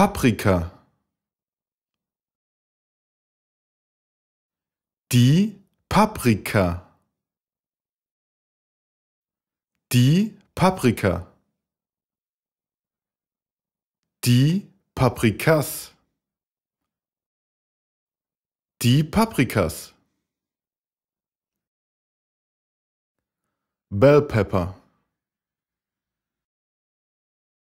Paprika. Die Paprika. Die Paprika. Die Paprikas. Die Paprikas. Bell Pepper.